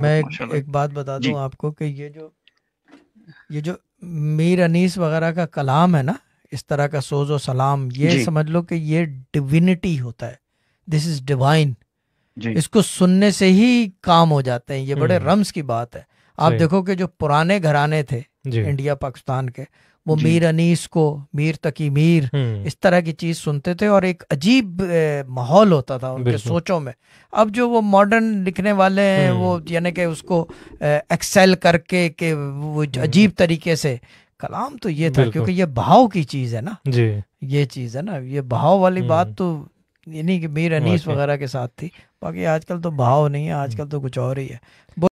मैं एक, एक बात बता दूं आपको कि ये जो ये जो मीर अनीस वगैरह का कलाम है ना इस तरह का सोज सलाम ये समझ लो कि ये डिविनिटी होता है दिस इज डिवाइन इसको सुनने से ही काम हो जाते हैं ये बड़े हम्म। रम्स की बात है आप देखो कि जो पुराने घराने थे इंडिया पाकिस्तान के वो मीर अनीस को मीर तकी मीर हम्म। इस तरह की चीज सुनते थे और एक अजीब माहौल होता था उनके सोचों में अब जो वो मॉडर्न लिखने वाले हैं वो हम्म। यानी कि उसको एक्सेल करके के वो हम्म। अजीब तरीके से कलाम तो ये था क्योंकि ये भाव की चीज है ना जी ये चीज है ना ये भाव वाली बात तो यानी कि मीर अनीस वगैरह के साथ थी बाकी आजकल तो भाव नहीं है आजकल तो कुछ और ही है